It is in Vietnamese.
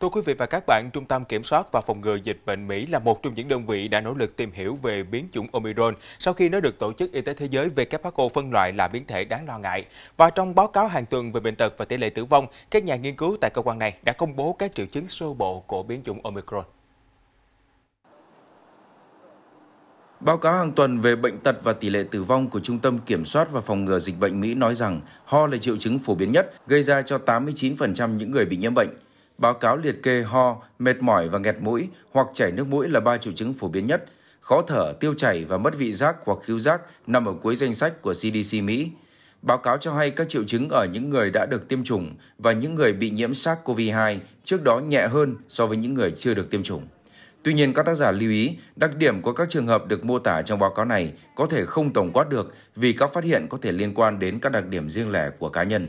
Thưa quý vị và các bạn, Trung tâm Kiểm soát và Phòng ngừa Dịch bệnh Mỹ là một trong những đơn vị đã nỗ lực tìm hiểu về biến chủng Omicron sau khi nó được Tổ chức Y tế Thế giới WHO phân loại là biến thể đáng lo ngại. Và trong báo cáo hàng tuần về bệnh tật và tỷ lệ tử vong, các nhà nghiên cứu tại cơ quan này đã công bố các triệu chứng sơ bộ của biến chủng Omicron. Báo cáo hàng tuần về bệnh tật và tỷ lệ tử vong của Trung tâm Kiểm soát và Phòng ngừa Dịch bệnh Mỹ nói rằng ho là triệu chứng phổ biến nhất, gây ra cho 89% những người bị nhiễm bệnh. Báo cáo liệt kê ho, mệt mỏi và nghẹt mũi hoặc chảy nước mũi là ba triệu chứng phổ biến nhất. Khó thở, tiêu chảy và mất vị giác hoặc khiếu giác nằm ở cuối danh sách của CDC Mỹ. Báo cáo cho hay các triệu chứng ở những người đã được tiêm chủng và những người bị nhiễm SARS-CoV-2 trước đó nhẹ hơn so với những người chưa được tiêm chủng. Tuy nhiên, các tác giả lưu ý đặc điểm của các trường hợp được mô tả trong báo cáo này có thể không tổng quát được vì các phát hiện có thể liên quan đến các đặc điểm riêng lẻ của cá nhân.